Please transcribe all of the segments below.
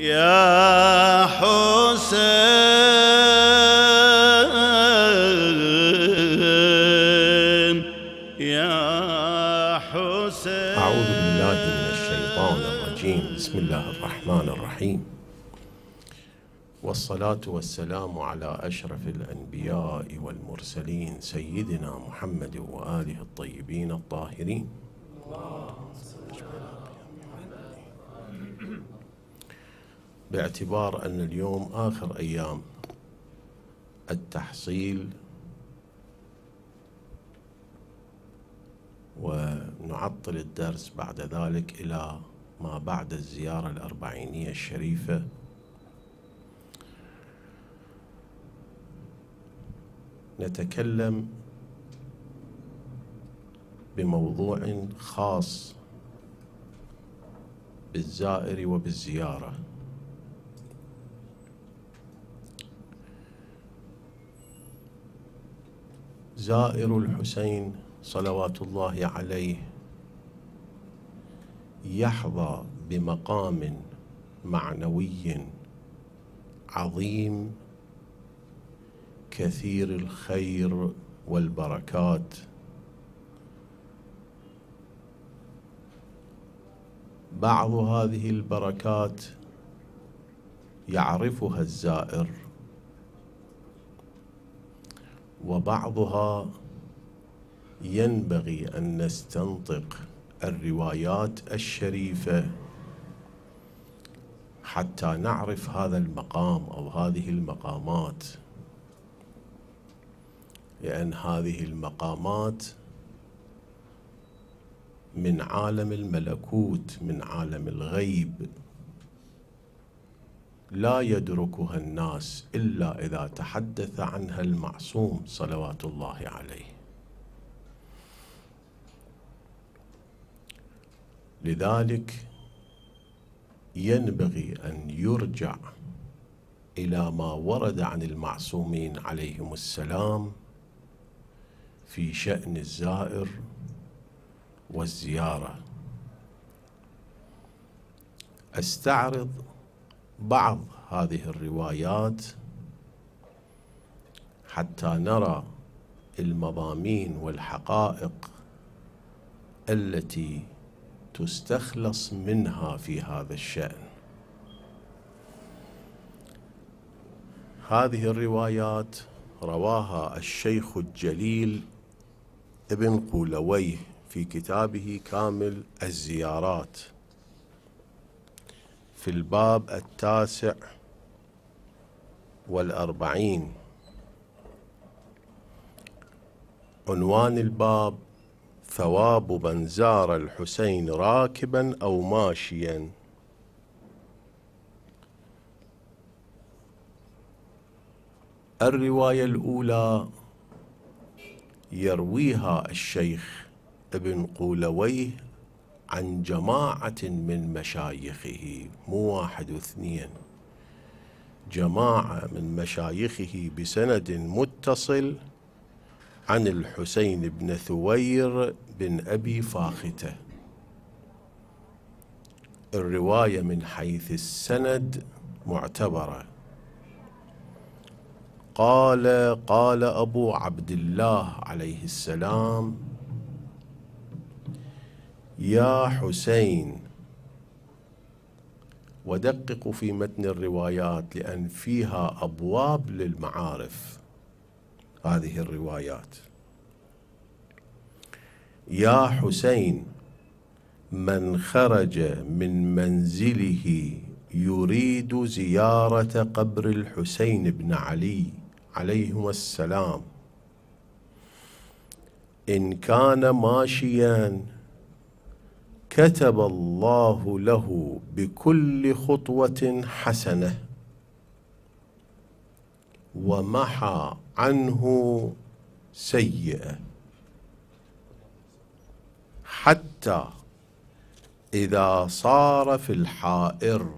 يا حسين يا حسين أعوذ بالله من الشيطان الرجيم بسم الله الرحمن الرحيم والصلاة والسلام على أشرف الأنبياء والمرسلين سيدنا محمد وآله الطيبين الطاهرين اللهم صل على باعتبار أن اليوم آخر أيام التحصيل ونعطل الدرس بعد ذلك إلى ما بعد الزيارة الأربعينية الشريفة نتكلم بموضوع خاص بالزائر وبالزياره زائر الحسين صلوات الله عليه يحظى بمقام معنوي عظيم كثير الخير والبركات بعض هذه البركات يعرفها الزائر وبعضها ينبغي أن نستنطق الروايات الشريفة حتى نعرف هذا المقام أو هذه المقامات لأن هذه المقامات من عالم الملكوت من عالم الغيب لا يدركها الناس الا اذا تحدث عنها المعصوم صلوات الله عليه لذلك ينبغي ان يرجع الى ما ورد عن المعصومين عليهم السلام في شان الزائر والزياره استعرض بعض هذه الروايات حتى نرى المضامين والحقائق التي تستخلص منها في هذا الشأن هذه الروايات رواها الشيخ الجليل ابن قولويه في كتابه كامل الزيارات في الباب التاسع والأربعين عنوان الباب ثواب من زار الحسين راكبا أو ماشيا الرواية الأولى يرويها الشيخ ابن قولويه عن جماعة من مشايخه مو واحد واثنين جماعة من مشايخه بسند متصل عن الحسين بن ثوير بن أبي فاختة الرواية من حيث السند معتبرة قال قال أبو عبد الله عليه السلام يا حسين ودققوا في متن الروايات لأن فيها أبواب للمعارف هذه الروايات يا حسين من خرج من منزله يريد زيارة قبر الحسين بن علي عليهما السلام إن كان ماشياً كتب الله له بكل خطوه حسنه ومحى عنه سيئه حتى اذا صار في الحائر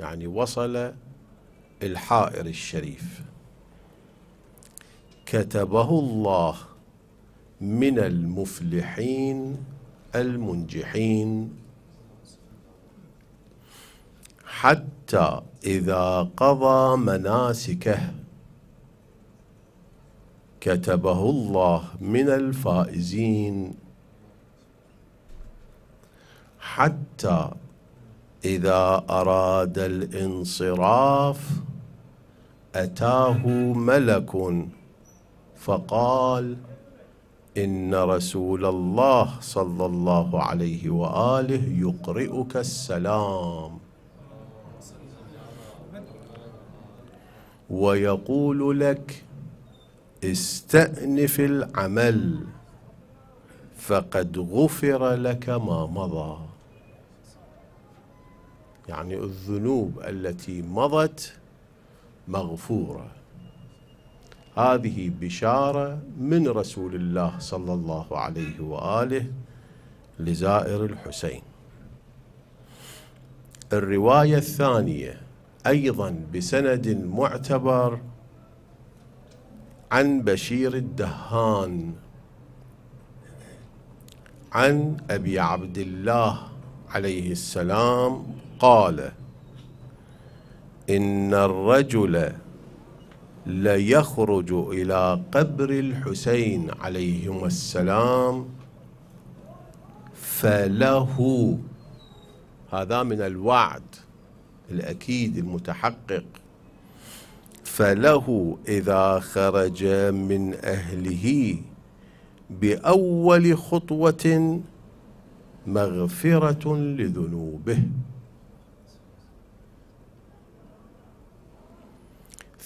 يعني وصل الحائر الشريف كتبه الله من المفلحين المنجحين حتى إذا قضى مناسكه كتبه الله من الفائزين حتى إذا أراد الانصراف أتاه ملك فقال إن رسول الله صلى الله عليه وآله يقرئك السلام ويقول لك استأنف العمل فقد غفر لك ما مضى يعني الذنوب التي مضت مغفوره هذه بشارة من رسول الله صلى الله عليه وآله لزائر الحسين الرواية الثانية أيضا بسند معتبر عن بشير الدهان عن أبي عبد الله عليه السلام قال إن الرجل ليخرج الى قبر الحسين عليهما السلام فله هذا من الوعد الاكيد المتحقق فله اذا خرج من اهله باول خطوه مغفره لذنوبه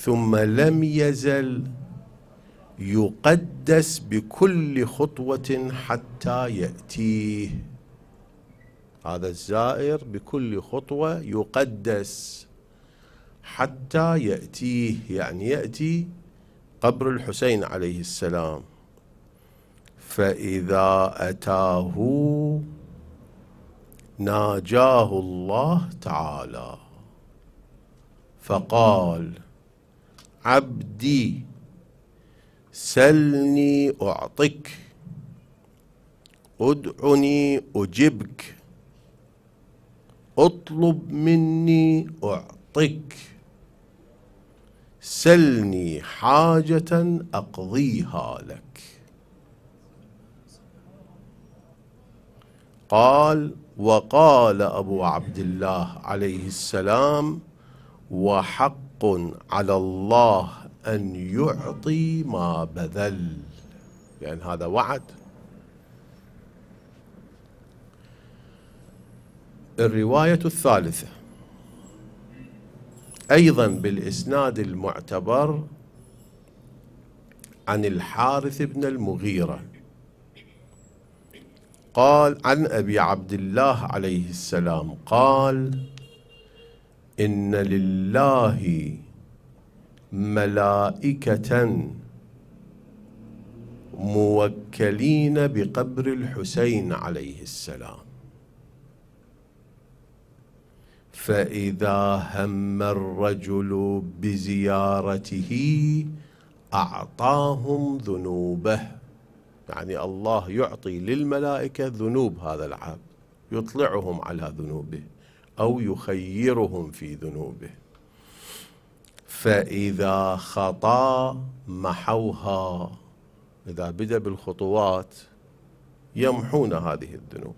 ثم لم يزل يقدس بكل خطوة حتى يأتيه هذا الزائر بكل خطوة يقدس حتى يأتيه يعني يأتي قبر الحسين عليه السلام فإذا أتاه ناجاه الله تعالى فقال عبدي سلني اعطك ادعني اجبك اطلب مني اعطك سلني حاجه اقضيها لك قال وقال ابو عبد الله عليه السلام وحق على الله أن يعطي ما بذل لأن يعني هذا وعد الرواية الثالثة أيضا بالإسناد المعتبر عن الحارث بن المغيرة قال عن أبي عبد الله عليه السلام قال إن لله ملائكة موكلين بقبر الحسين عليه السلام فإذا هم الرجل بزيارته أعطاهم ذنوبه يعني الله يعطي للملائكة ذنوب هذا العبد يطلعهم على ذنوبه أو يخيرهم في ذنوبه فإذا خطا محوها إذا بدأ بالخطوات يمحون هذه الذنوب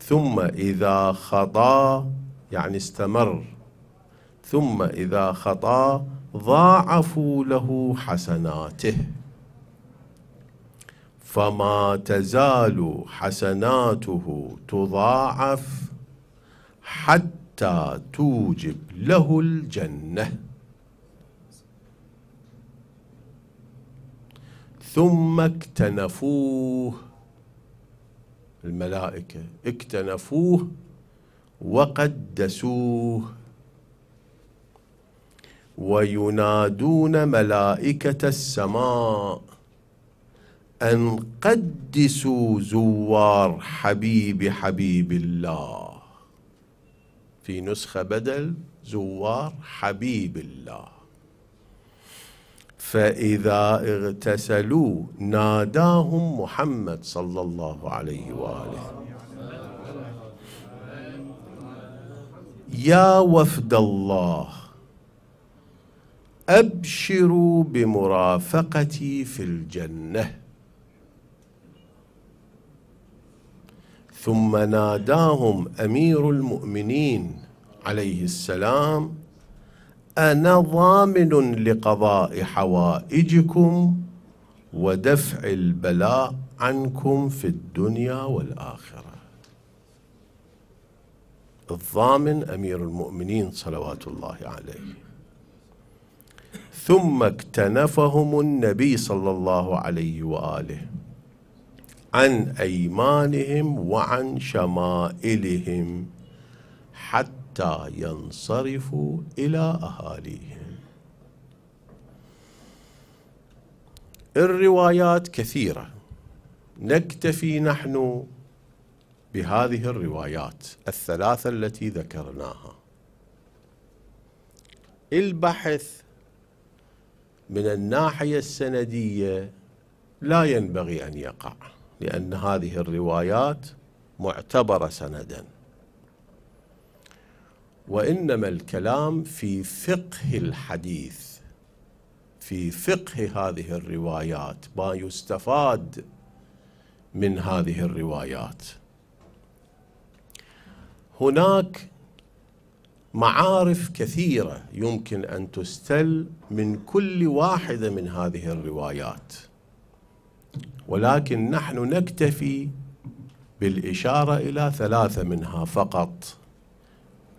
ثم إذا خطا يعني استمر ثم إذا خطا ضاعفوا له حسناته فما تزال حسناته تضاعف حتى توجب له الجنة ثم اكتنفوه الملائكة اكتنفوه وقدسوه وينادون ملائكة السماء أن قدسوا زوار حبيب حبيب الله في نسخة بدل زوار حبيب الله فإذا اغتسلوا ناداهم محمد صلى الله عليه وآله يا وفد الله أبشروا بمرافقتي في الجنة ثم ناداهم امير المؤمنين عليه السلام انا ضامن لقضاء حوائجكم ودفع البلاء عنكم في الدنيا والاخره الضامن امير المؤمنين صلوات الله عليه ثم اكتنفهم النبي صلى الله عليه واله عن أيمانهم وعن شمائلهم حتى ينصرفوا إلى أهاليهم الروايات كثيرة نكتفي نحن بهذه الروايات الثلاثة التي ذكرناها البحث من الناحية السندية لا ينبغي أن يقع لأن هذه الروايات معتبرة سنداً وانما الكلام في فقه الحديث في فقه هذه الروايات ما يستفاد من هذه الروايات هناك معارف كثيره يمكن ان تستل من كل واحده من هذه الروايات ولكن نحن نكتفي بالإشارة إلى ثلاثة منها فقط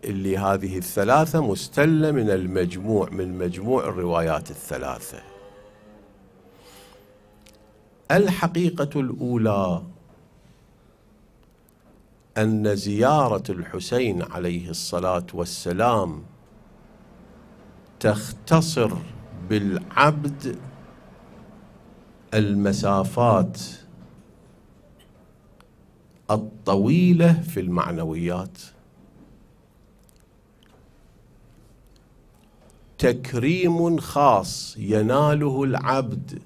اللي هذه الثلاثة مستلة من المجموع من مجموع الروايات الثلاثة الحقيقة الأولى أن زيارة الحسين عليه الصلاة والسلام تختصر بالعبد المسافات الطويلة في المعنويات تكريم خاص يناله العبد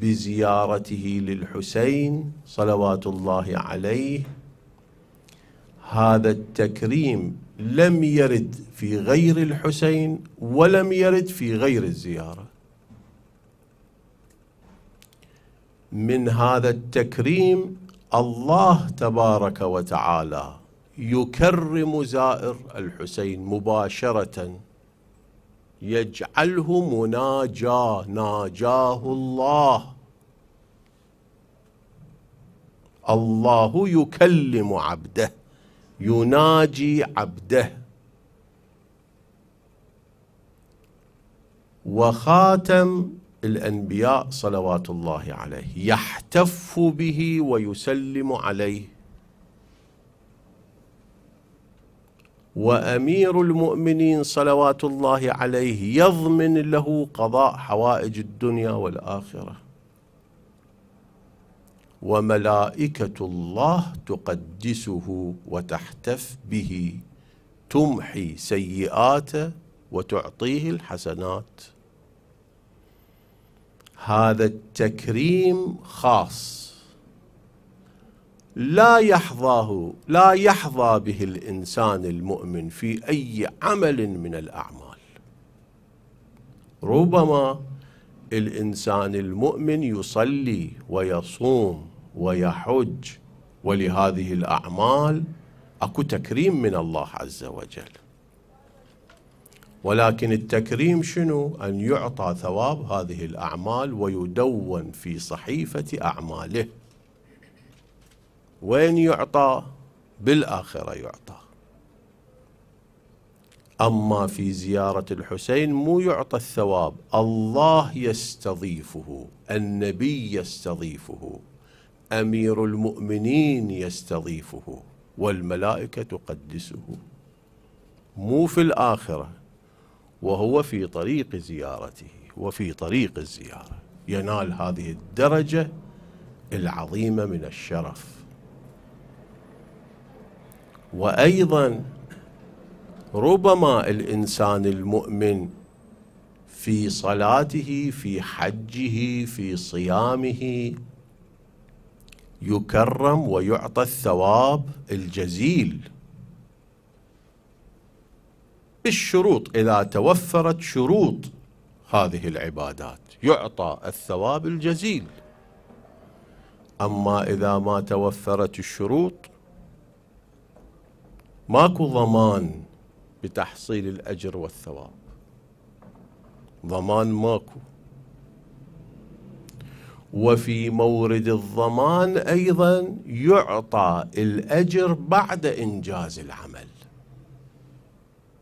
بزيارته للحسين صلوات الله عليه هذا التكريم لم يرد في غير الحسين ولم يرد في غير الزياره من هذا التكريم الله تبارك وتعالى يكرم زائر الحسين مباشرة يجعله مناجا ناجاه الله الله يكلم عبده يناجي عبده وخاتم الأنبياء صلوات الله عليه يحتف به ويسلم عليه وأمير المؤمنين صلوات الله عليه يضمن له قضاء حوائج الدنيا والآخرة وملائكة الله تقدسه وتحتف به تمحي سيئاته وتعطيه الحسنات هذا التكريم خاص لا يحظاه لا يحظى به الانسان المؤمن في اي عمل من الاعمال ربما الانسان المؤمن يصلي ويصوم ويحج ولهذه الاعمال اكو تكريم من الله عز وجل ولكن التكريم شنو أن يعطى ثواب هذه الأعمال ويدون في صحيفة أعماله وين يعطى بالآخرة يعطى أما في زيارة الحسين مو يعطى الثواب الله يستضيفه النبي يستضيفه أمير المؤمنين يستضيفه والملائكة تقدسه مو في الآخرة وهو في طريق زيارته وفي طريق الزيارة ينال هذه الدرجة العظيمة من الشرف وأيضا ربما الإنسان المؤمن في صلاته في حجه في صيامه يكرم ويعطى الثواب الجزيل بالشروط إذا توفرت شروط هذه العبادات يعطى الثواب الجزيل أما إذا ما توفرت الشروط ماكو ضمان بتحصيل الأجر والثواب ضمان ماكو وفي مورد الضمان أيضا يعطى الأجر بعد إنجاز العمل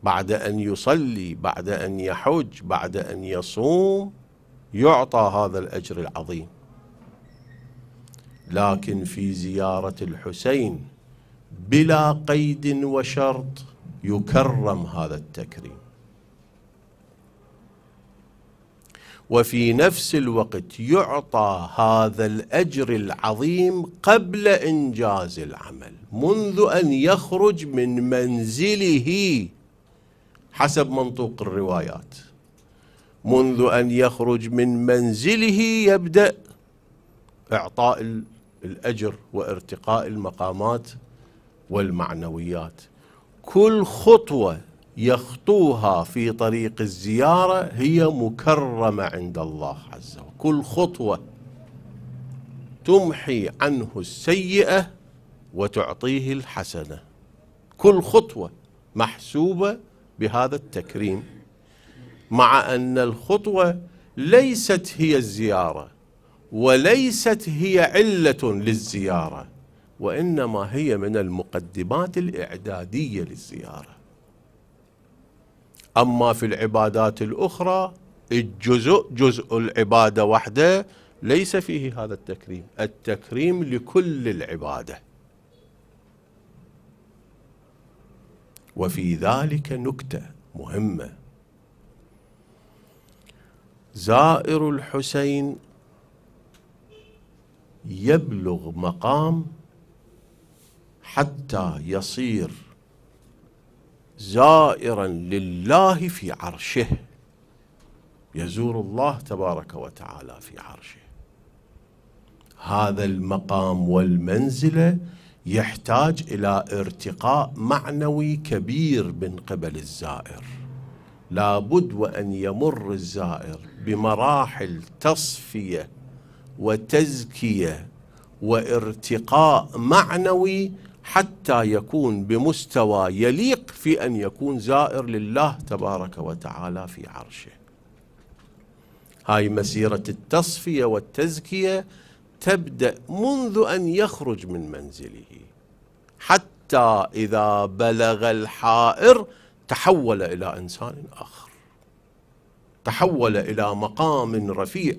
بعد أن يصلي بعد أن يحج بعد أن يصوم يعطى هذا الأجر العظيم لكن في زيارة الحسين بلا قيد وشرط يكرم هذا التكريم وفي نفس الوقت يعطى هذا الأجر العظيم قبل إنجاز العمل منذ أن يخرج من منزله حسب منطوق الروايات منذ أن يخرج من منزله يبدأ إعطاء الأجر وارتقاء المقامات والمعنويات كل خطوة يخطوها في طريق الزيارة هي مكرمة عند الله عز وجل كل خطوة تمحي عنه السيئة وتعطيه الحسنة كل خطوة محسوبة بهذا التكريم مع أن الخطوة ليست هي الزيارة وليست هي علة للزيارة وإنما هي من المقدمات الإعدادية للزيارة أما في العبادات الأخرى الجزء جزء العبادة وحده ليس فيه هذا التكريم التكريم لكل العباده وفي ذلك نكته مهمه زائر الحسين يبلغ مقام حتى يصير زائرا لله في عرشه يزور الله تبارك وتعالى في عرشه هذا المقام والمنزله يحتاج الى ارتقاء معنوي كبير من قبل الزائر لابد وان يمر الزائر بمراحل تصفيه وتزكيه وارتقاء معنوي حتى يكون بمستوى يليق في ان يكون زائر لله تبارك وتعالى في عرشه هاي مسيره التصفيه والتزكيه تبدأ منذ أن يخرج من منزله حتى إذا بلغ الحائر تحول إلى إنسان آخر تحول إلى مقام رفيع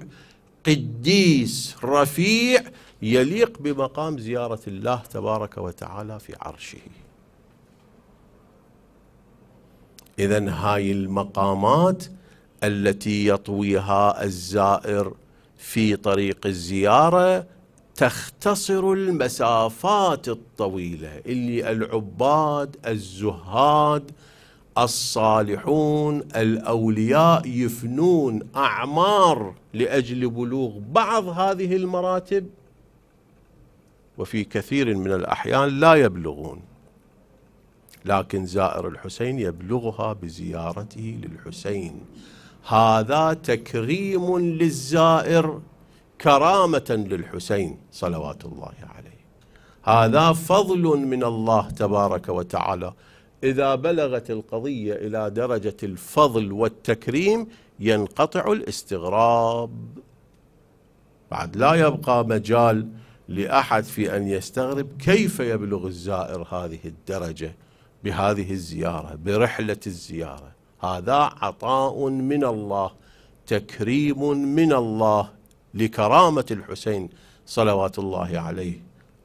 قديس رفيع يليق بمقام زيارة الله تبارك وتعالى في عرشه إذا هاي المقامات التي يطويها الزائر في طريق الزيارة تختصر المسافات الطويلة اللي العباد الزهاد الصالحون الأولياء يفنون أعمار لأجل بلوغ بعض هذه المراتب وفي كثير من الأحيان لا يبلغون لكن زائر الحسين يبلغها بزيارته للحسين هذا تكريم للزائر كرامة للحسين صلوات الله عليه هذا فضل من الله تبارك وتعالى إذا بلغت القضية إلى درجة الفضل والتكريم ينقطع الاستغراب بعد لا يبقى مجال لأحد في أن يستغرب كيف يبلغ الزائر هذه الدرجة بهذه الزيارة برحلة الزيارة هذا عطاء من الله تكريم من الله لكرامة الحسين صلوات الله عليه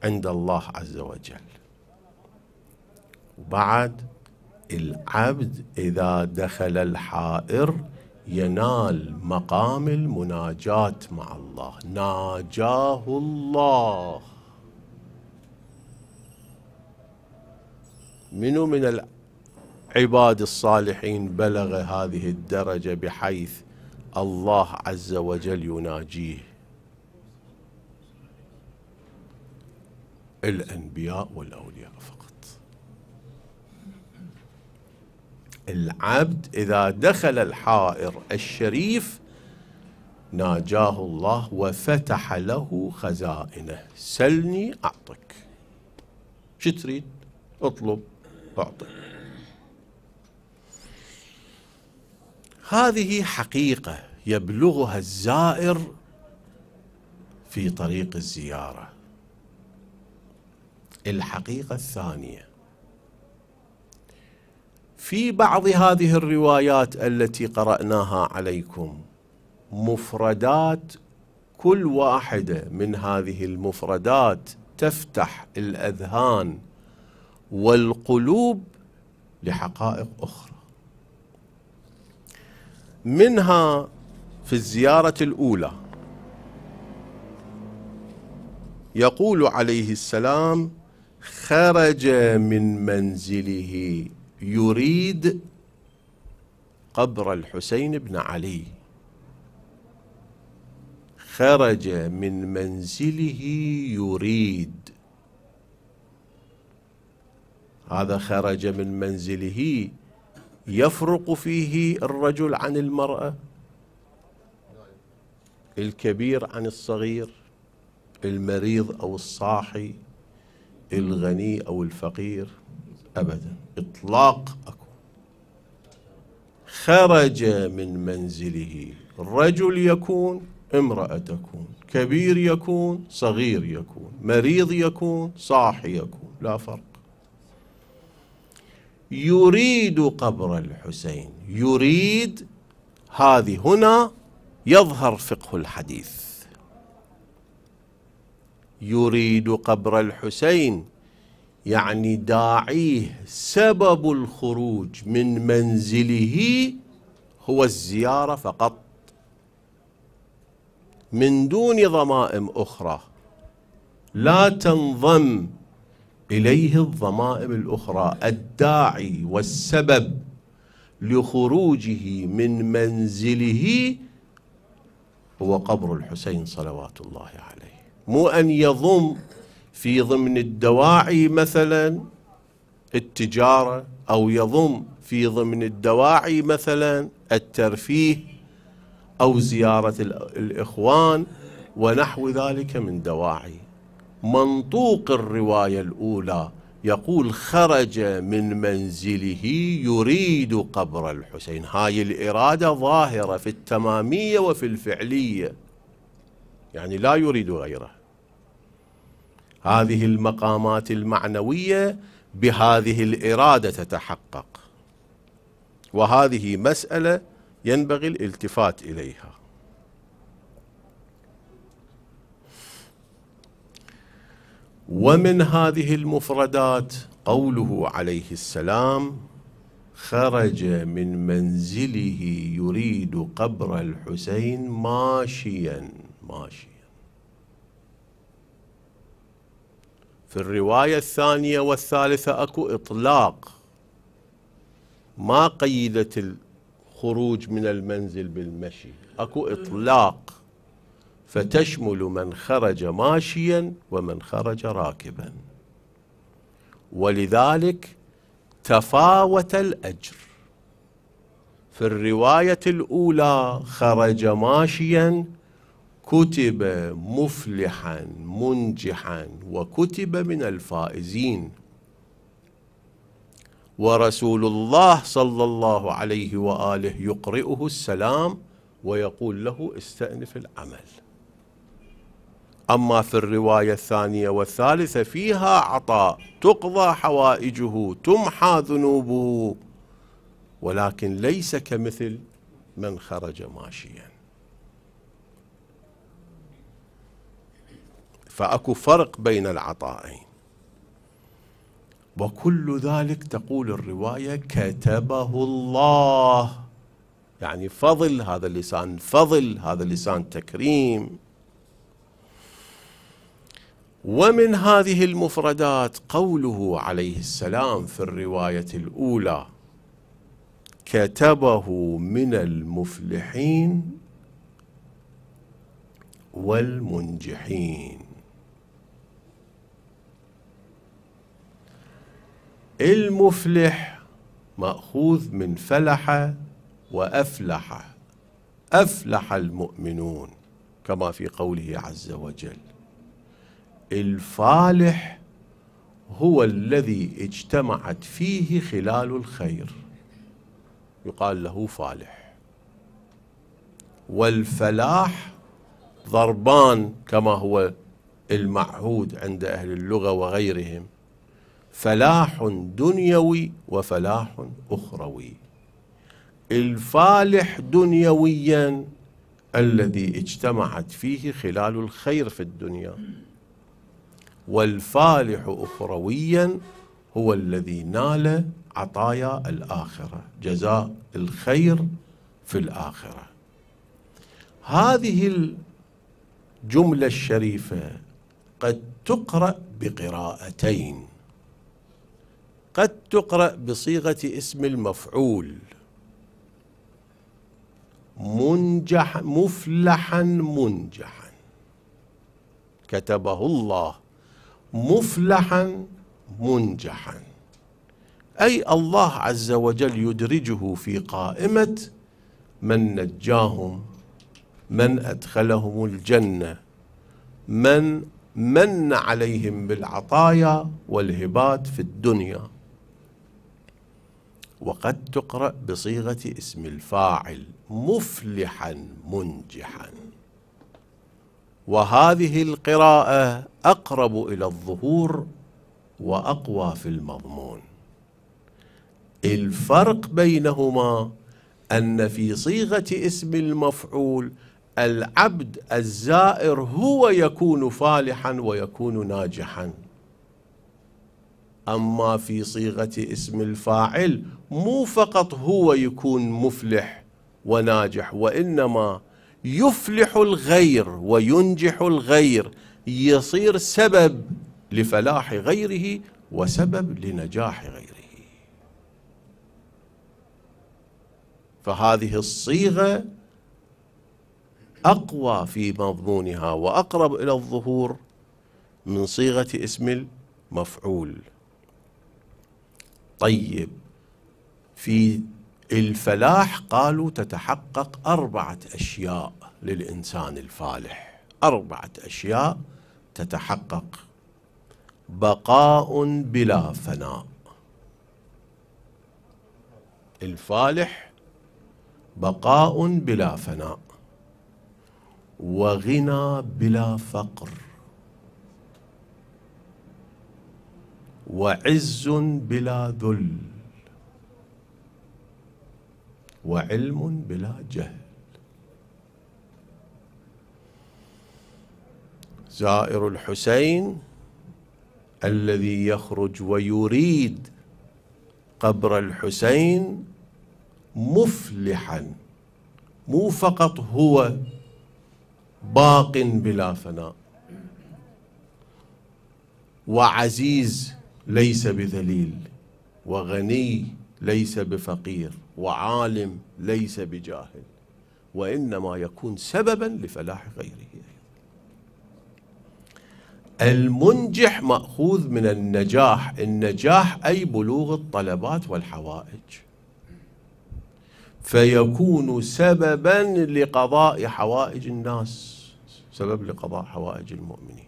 عند الله عز وجل وبعد العبد إذا دخل الحائر ينال مقام المناجاة مع الله ناجاه الله منو من عباد الصالحين بلغ هذه الدرجة بحيث الله عز وجل يناجيه الأنبياء والأولياء فقط العبد إذا دخل الحائر الشريف ناجاه الله وفتح له خزائنه سلني أعطك شو تريد اطلب اعطك هذه حقيقة يبلغها الزائر في طريق الزيارة الحقيقة الثانية في بعض هذه الروايات التي قرأناها عليكم مفردات كل واحدة من هذه المفردات تفتح الأذهان والقلوب لحقائق أخرى منها في الزيارة الأولى يقول عليه السلام خرج من منزله يريد قبر الحسين بن علي خرج من منزله يريد هذا خرج من منزله يفرق فيه الرجل عن المرأة الكبير عن الصغير المريض أو الصاحي الغني أو الفقير أبدا إطلاق أكو خرج من منزله الرجل يكون امرأة تكون كبير يكون صغير يكون مريض يكون صاحي يكون لا فرق يريد قبر الحسين يريد هذه هنا يظهر فقه الحديث يريد قبر الحسين يعني داعيه سبب الخروج من منزله هو الزيارة فقط من دون ضمائم أخرى لا تنضم إليه الضمائم الأخرى الداعي والسبب لخروجه من منزله هو قبر الحسين صلوات الله عليه مو أن يضم في ضمن الدواعي مثلا التجارة أو يضم في ضمن الدواعي مثلا الترفيه أو زيارة الإخوان ونحو ذلك من دواعي منطوق الرواية الأولى يقول خرج من منزله يريد قبر الحسين هاي الإرادة ظاهرة في التمامية وفي الفعلية يعني لا يريد غيره هذه المقامات المعنوية بهذه الإرادة تتحقق وهذه مسألة ينبغي الالتفات إليها ومن هذه المفردات قوله عليه السلام خرج من منزله يريد قبر الحسين ماشيا ماشيا في الرواية الثانية والثالثة أكو إطلاق ما قيدت الخروج من المنزل بالمشي أكو إطلاق فتشمل من خرج ماشيا ومن خرج راكبا ولذلك تفاوت الأجر في الرواية الأولى خرج ماشيا كتب مفلحا منجحا وكتب من الفائزين ورسول الله صلى الله عليه وآله يقرئه السلام ويقول له استأنف العمل أما في الرواية الثانية والثالثة فيها عطاء تقضى حوائجه تمحى ذنوبه ولكن ليس كمثل من خرج ماشيا فأكو فرق بين العطائين وكل ذلك تقول الرواية كتبه الله يعني فضل هذا اللسان فضل هذا اللسان تكريم ومن هذه المفردات قوله عليه السلام في الروايه الاولى كتبه من المفلحين والمنجحين المفلح ماخوذ من فلح وافلح افلح المؤمنون كما في قوله عز وجل الفالح هو الذي اجتمعت فيه خلال الخير يقال له فالح والفلاح ضربان كما هو المعهود عند أهل اللغة وغيرهم فلاح دنيوي وفلاح أخروي الفالح دنيويا الذي اجتمعت فيه خلال الخير في الدنيا والفالح اخرويا هو الذي نال عطايا الاخره جزاء الخير في الاخره هذه الجمله الشريفه قد تقرا بقراءتين قد تقرا بصيغه اسم المفعول منجح مفلحا منجحا كتبه الله مفلحا منجحا أي الله عز وجل يدرجه في قائمة من نجاهم من أدخلهم الجنة من من عليهم بالعطايا والهبات في الدنيا وقد تقرأ بصيغة اسم الفاعل مفلحا منجحا وهذه القراءة اقرب الى الظهور واقوى في المضمون الفرق بينهما ان في صيغه اسم المفعول العبد الزائر هو يكون فالحا ويكون ناجحا اما في صيغه اسم الفاعل مو فقط هو يكون مفلح وناجح وانما يفلح الغير وينجح الغير يصير سبب لفلاح غيره وسبب لنجاح غيره فهذه الصيغه اقوى في مضمونها واقرب الى الظهور من صيغه اسم المفعول طيب في الفلاح قالوا تتحقق اربعه اشياء للانسان الفالح اربعه اشياء تتحقق بقاء بلا فناء الفالح بقاء بلا فناء وغنى بلا فقر وعز بلا ذل وعلم بلا جهل زائر الحسين الذي يخرج ويريد قبر الحسين مفلحا مو فقط هو باق بلا فناء وعزيز ليس بذليل وغني ليس بفقير وعالم ليس بجاهل وانما يكون سببا لفلاح غيره المنجح ماخوذ من النجاح النجاح اي بلوغ الطلبات والحوائج فيكون سببا لقضاء حوائج الناس سبب لقضاء حوائج المؤمنين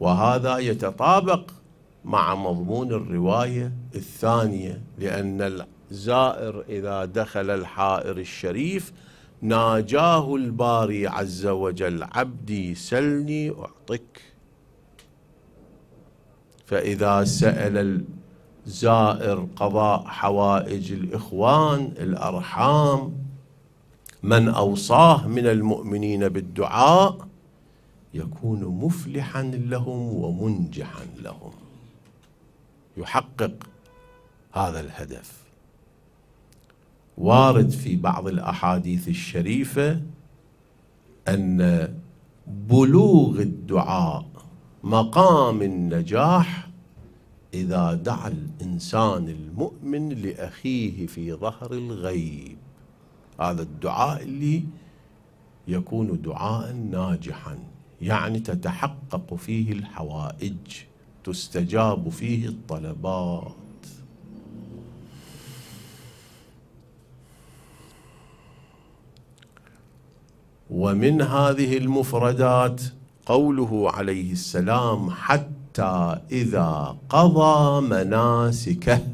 وهذا يتطابق مع مضمون الروايه الثانيه لان الزائر اذا دخل الحائر الشريف ناجاه الباري عز وجل عبدي سلني أعطك فإذا سأل الزائر قضاء حوائج الإخوان الأرحام من أوصاه من المؤمنين بالدعاء يكون مفلحا لهم ومنجحا لهم يحقق هذا الهدف وارد في بعض الاحاديث الشريفه ان بلوغ الدعاء مقام النجاح اذا دعا الانسان المؤمن لاخيه في ظهر الغيب هذا الدعاء اللي يكون دعاء ناجحا يعني تتحقق فيه الحوائج تستجاب فيه الطلبات ومن هذه المفردات قوله عليه السلام حتى إذا قضى مناسكه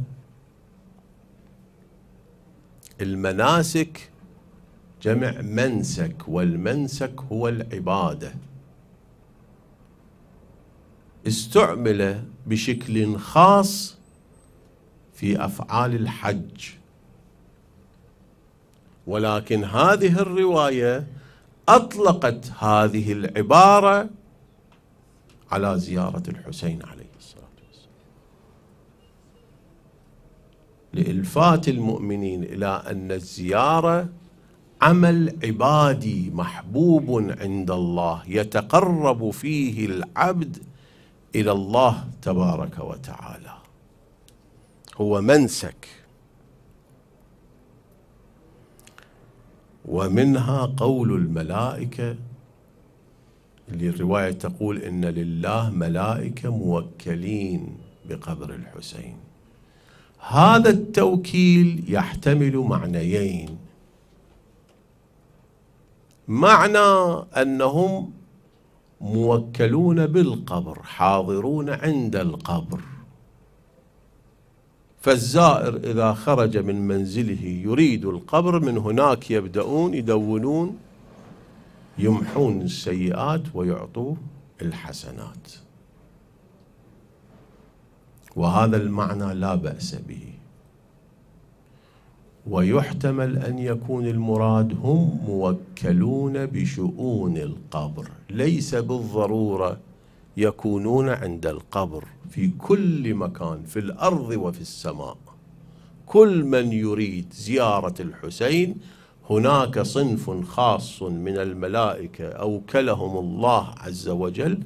المناسك جمع منسك والمنسك هو العباده استعمل بشكل خاص في افعال الحج ولكن هذه الروايه أطلقت هذه العبارة على زيارة الحسين عليه الصلاة والسلام لإلفات المؤمنين إلى أن الزيارة عمل عبادي محبوب عند الله يتقرب فيه العبد إلى الله تبارك وتعالى هو منسك ومنها قول الملائكة اللي الرواية تقول إن لله ملائكة موكلين بقبر الحسين هذا التوكيل يحتمل معنيين معنى أنهم موكلون بالقبر حاضرون عند القبر فالزائر إذا خرج من منزله يريد القبر من هناك يبدأون يدونون يمحون السيئات ويعطوا الحسنات وهذا المعنى لا بأس به ويحتمل أن يكون المراد هم موكلون بشؤون القبر ليس بالضرورة يكونون عند القبر في كل مكان في الارض وفي السماء كل من يريد زياره الحسين هناك صنف خاص من الملائكه اوكلهم الله عز وجل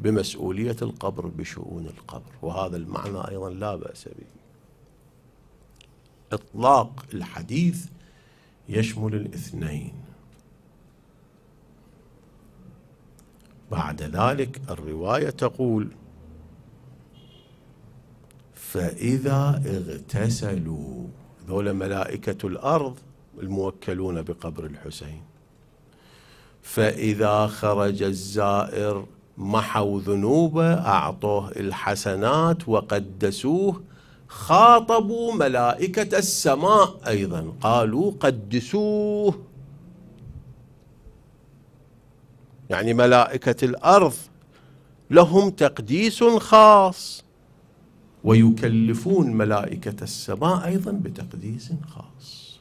بمسؤوليه القبر بشؤون القبر وهذا المعنى ايضا لا باس به اطلاق الحديث يشمل الاثنين بعد ذلك الرواية تقول فإذا اغتسلوا ذول ملائكة الأرض الموكلون بقبر الحسين فإذا خرج الزائر محوا ذنوبه أعطوه الحسنات وقدسوه خاطبوا ملائكة السماء أيضا قالوا قدسوه يعني ملائكة الأرض لهم تقديس خاص ويكلفون ملائكة السماء أيضا بتقديس خاص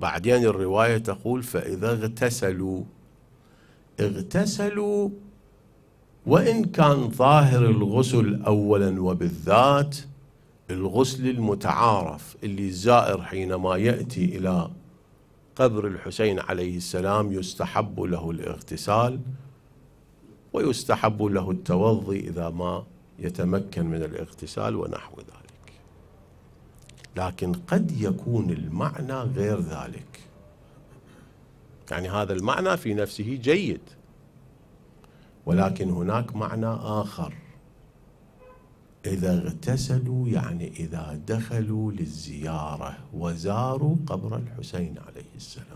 بعدين الرواية تقول فإذا اغتسلوا اغتسلوا وإن كان ظاهر الغسل أولا وبالذات الغسل المتعارف اللي الزائر حينما يأتي إلى قبر الحسين عليه السلام يستحب له الاغتسال ويستحب له التوضي إذا ما يتمكن من الاغتسال ونحو ذلك لكن قد يكون المعنى غير ذلك يعني هذا المعنى في نفسه جيد ولكن هناك معنى آخر إذا اغتسلوا يعني إذا دخلوا للزيارة وزاروا قبر الحسين عليه السلام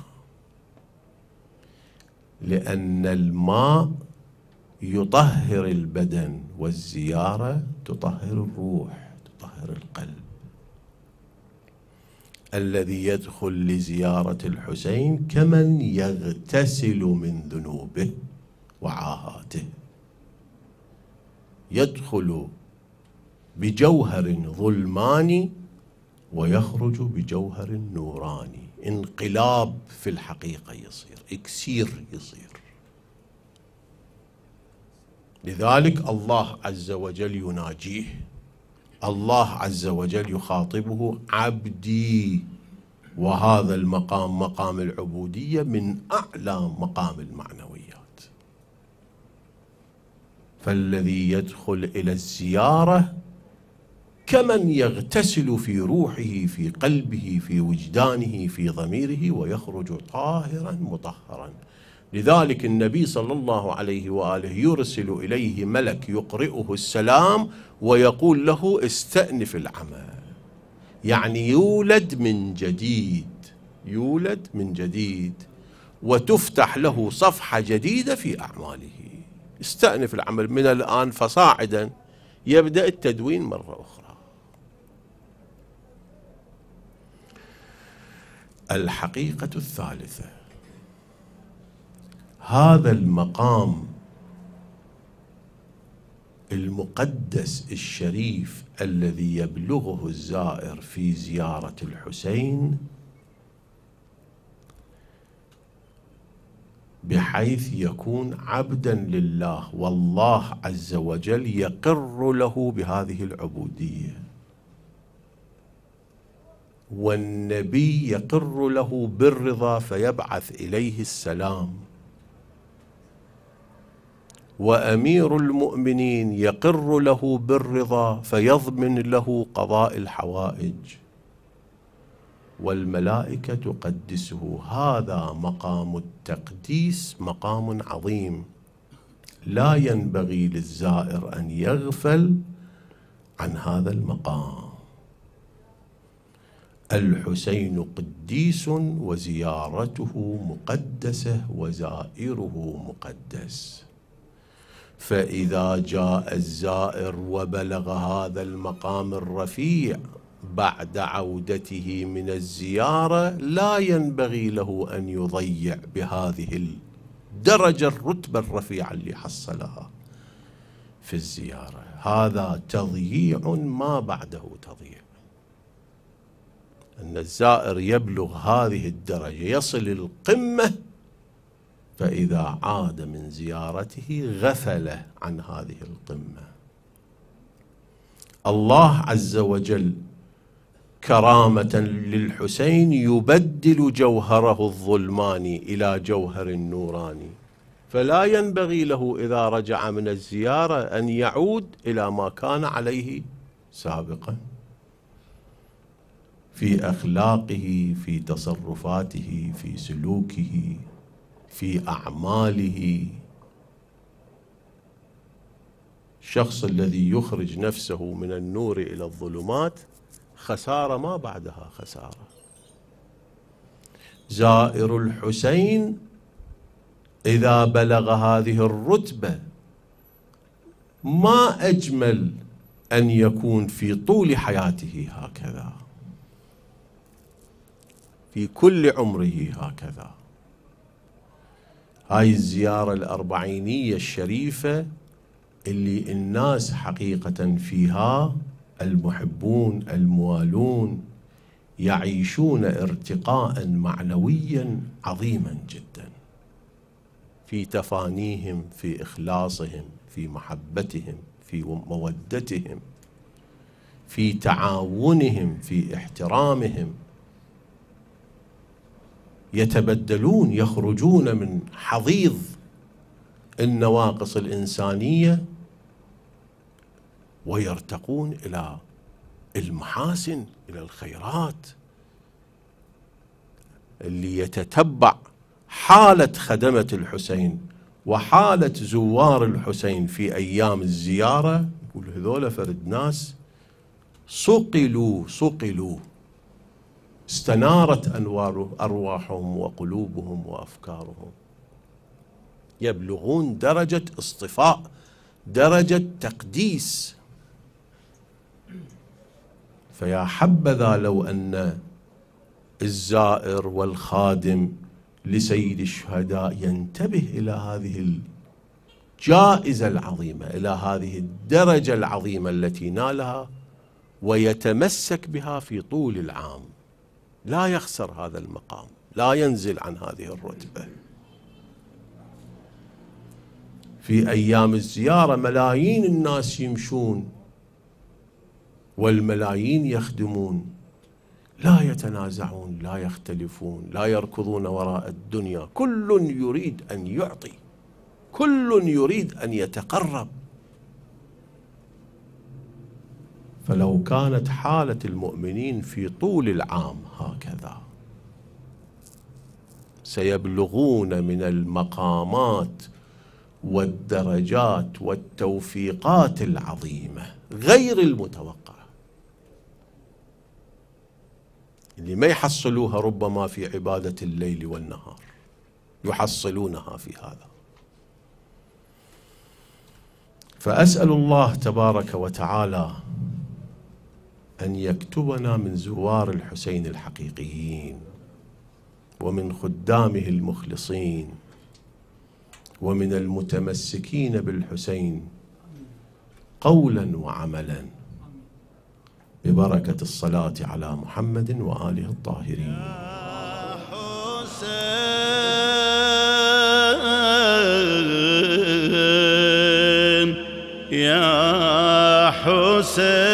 لأن الماء يطهر البدن والزيارة تطهر الروح تطهر القلب الذي يدخل لزيارة الحسين كمن يغتسل من ذنوبه وعاهاته يدخل بجوهر ظلماني ويخرج بجوهر نوراني انقلاب في الحقيقة يصير إكسير يصير لذلك الله عز وجل يناجيه الله عز وجل يخاطبه عبدي وهذا المقام مقام العبودية من أعلى مقام المعنويات فالذي يدخل إلى الزيارة كمن يغتسل في روحه في قلبه في وجدانه في ضميره ويخرج طاهرا مطهرا لذلك النبي صلى الله عليه واله يرسل اليه ملك يقرئه السلام ويقول له استأنف العمل يعني يولد من جديد يولد من جديد وتفتح له صفحه جديده في اعماله استأنف العمل من الان فصاعدا يبدأ التدوين مرة أخرى الحقيقة الثالثة هذا المقام المقدس الشريف الذي يبلغه الزائر في زيارة الحسين بحيث يكون عبدا لله والله عز وجل يقر له بهذه العبوديه والنبي يقر له بالرضا فيبعث اليه السلام وامير المؤمنين يقر له بالرضا فيضمن له قضاء الحوائج والملائكه تقدسه هذا مقام التقديس مقام عظيم لا ينبغي للزائر ان يغفل عن هذا المقام الحسين قديس وزيارته مقدسة وزائره مقدس فإذا جاء الزائر وبلغ هذا المقام الرفيع بعد عودته من الزيارة لا ينبغي له أن يضيع بهذه الدرجة الرتبة الرفيعة اللي حصلها في الزيارة هذا تضييع ما بعده تضييع أن الزائر يبلغ هذه الدرجة يصل القمة فإذا عاد من زيارته غفل عن هذه القمة الله عز وجل كرامة للحسين يبدل جوهره الظلماني إلى جوهر النوراني فلا ينبغي له إذا رجع من الزيارة أن يعود إلى ما كان عليه سابقاً في اخلاقه في تصرفاته في سلوكه في اعماله الشخص الذي يخرج نفسه من النور الى الظلمات خساره ما بعدها خساره زائر الحسين اذا بلغ هذه الرتبه ما اجمل ان يكون في طول حياته هكذا في كل عمره هكذا هاي الزيارة الأربعينية الشريفة اللي الناس حقيقة فيها المحبون الموالون يعيشون ارتقاء معنويا عظيما جدا في تفانيهم في إخلاصهم في محبتهم في مودتهم في تعاونهم في احترامهم يتبدلون يخرجون من حضيض النواقص الإنسانية ويرتقون إلى المحاسن إلى الخيرات اللي يتتبع حالة خدمة الحسين وحالة زوار الحسين في أيام الزيارة يقول هذول فرد ناس صقلوا صقلوا استنارت أنوار أرواحهم وقلوبهم وأفكارهم يبلغون درجة اصطفاء درجة تقديس فيا حبذا لو أن الزائر والخادم لسيد الشهداء ينتبه إلى هذه الجائزة العظيمة إلى هذه الدرجة العظيمة التي نالها ويتمسك بها في طول العام لا يخسر هذا المقام لا ينزل عن هذه الرتبة في أيام الزيارة ملايين الناس يمشون والملايين يخدمون لا يتنازعون لا يختلفون لا يركضون وراء الدنيا كل يريد أن يعطي كل يريد أن يتقرب فلو كانت حالة المؤمنين في طول العام هكذا سيبلغون من المقامات والدرجات والتوفيقات العظيمة غير المتوقعة اللي ما يحصلوها ربما في عبادة الليل والنهار يحصلونها في هذا فأسأل الله تبارك وتعالى أن يكتبنا من زوار الحسين الحقيقيين ومن خدامه المخلصين ومن المتمسكين بالحسين قولا وعملا ببركة الصلاة على محمد وآله الطاهرين يا حسين يا حسين